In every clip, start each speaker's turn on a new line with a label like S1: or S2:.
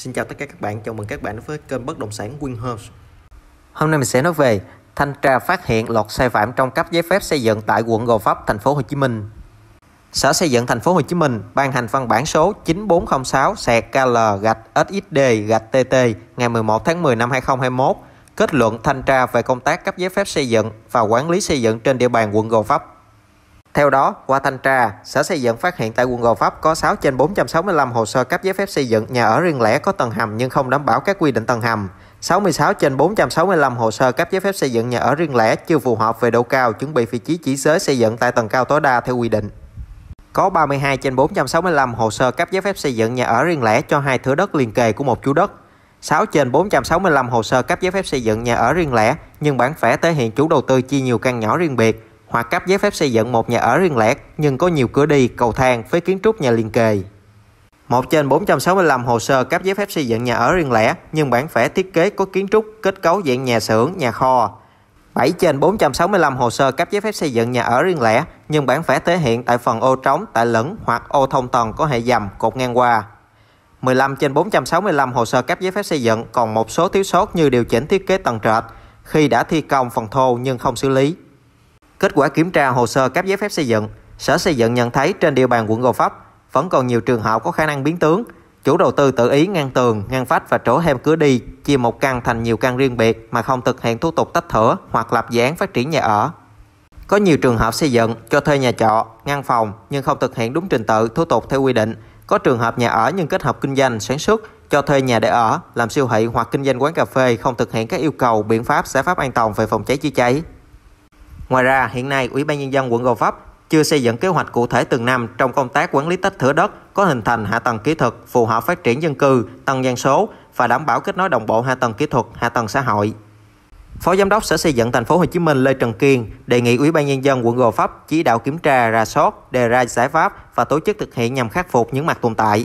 S1: Xin chào tất cả các bạn, chào mừng các bạn đến với kênh bất động sản Winhomes. Hôm nay mình sẽ nói về thanh tra phát hiện lọt sai phạm trong cấp giấy phép xây dựng tại quận Gò Vấp, thành phố Hồ Chí Minh. Sở Xây dựng thành phố Hồ Chí Minh ban hành văn bản số 9406 sẹt KL gạch XXD gạch TT ngày 11 tháng 10 năm 2021 kết luận thanh tra về công tác cấp giấy phép xây dựng và quản lý xây dựng trên địa bàn quận Gò Vấp theo đó, qua thanh tra, Sở Xây dựng phát hiện tại quận Gò Pháp có 6 trên 465 hồ sơ cấp giấy phép xây dựng nhà ở riêng lẻ có tầng hầm nhưng không đảm bảo các quy định tầng hầm. 66 trên 465 hồ sơ cấp giấy phép xây dựng nhà ở riêng lẻ chưa phù hợp về độ cao chuẩn bị vị trí chỉ giới xây dựng tại tầng cao tối đa theo quy định. Có 32 trên 465 hồ sơ cấp giấy phép xây dựng nhà ở riêng lẻ cho hai thửa đất liền kề của một chủ đất. 6 trên 465 hồ sơ cấp giấy phép xây dựng nhà ở riêng lẻ nhưng bản vẽ thể hiện chủ đầu tư chia nhiều căn nhỏ riêng biệt, hoặc cấp giấy phép xây dựng một nhà ở riêng lẻ nhưng có nhiều cửa đi, cầu thang với kiến trúc nhà liền kề. Một trên 465 hồ sơ cấp giấy phép xây dựng nhà ở riêng lẻ nhưng bản vẽ thiết kế có kiến trúc, kết cấu dạng nhà xưởng, nhà kho. 7 trên 465 hồ sơ cấp giấy phép xây dựng nhà ở riêng lẻ nhưng bản vẽ thể hiện tại phần ô trống, tại lửng hoặc ô thông tầng có hệ dầm, cột ngang qua. 15 trên 465 hồ sơ cấp giấy phép xây dựng còn một số thiếu sót như điều chỉnh thiết kế tầng trệt khi đã thi công phần thô nhưng không xử lý. Kết quả kiểm tra hồ sơ cấp giấy phép xây dựng, Sở Xây dựng nhận thấy trên địa bàn quận Gò Vấp vẫn còn nhiều trường hợp có khả năng biến tướng. Chủ đầu tư tự ý ngăn tường, ngăn vách và trổ thêm cửa đi, chia một căn thành nhiều căn riêng biệt mà không thực hiện thủ tục tách thửa hoặc lập dự án phát triển nhà ở. Có nhiều trường hợp xây dựng cho thuê nhà trọ, ngăn phòng nhưng không thực hiện đúng trình tự, thủ tục theo quy định. Có trường hợp nhà ở nhưng kết hợp kinh doanh, sản xuất, cho thuê nhà để ở, làm siêu thị hoặc kinh doanh quán cà phê không thực hiện các yêu cầu, biện pháp, giải pháp an toàn về phòng cháy chữa cháy. Ngoài ra, hiện nay Ủy ban nhân dân quận Gò Vấp chưa xây dựng kế hoạch cụ thể từng năm trong công tác quản lý tách thửa đất có hình thành hạ tầng kỹ thuật phù hợp phát triển dân cư, tăng dân số và đảm bảo kết nối đồng bộ hạ tầng kỹ thuật, hạ tầng xã hội. Phó Giám đốc Sở Xây dựng Thành phố Hồ Chí Minh Lê Trần Kiên đề nghị Ủy ban Nhân dân quận Gò Vấp chỉ đạo kiểm tra, rà soát, đề ra giải pháp và tổ chức thực hiện nhằm khắc phục những mặt tồn tại.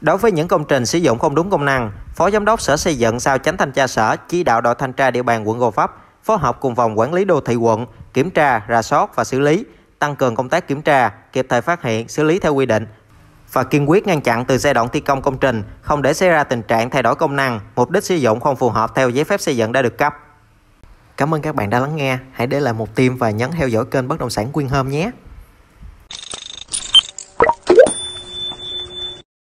S1: Đối với những công trình sử dụng không đúng công năng, Phó Giám đốc Sở Xây dựng sao tránh Thanh tra Sở chỉ đạo đội thanh tra địa bàn quận Gò Vấp phối hợp cùng phòng quản lý đô thị quận kiểm tra, rà soát và xử lý, tăng cường công tác kiểm tra, kịp thời phát hiện, xử lý theo quy định và kiên quyết ngăn chặn từ giai đoạn thi công công trình, không để xảy ra tình trạng thay đổi công năng, mục đích sử dụng không phù hợp theo giấy phép xây dựng đã được cấp. Cảm ơn các bạn đã lắng nghe. Hãy để lại một tim và nhấn theo dõi kênh Bất động sản Quyên Hôm nhé.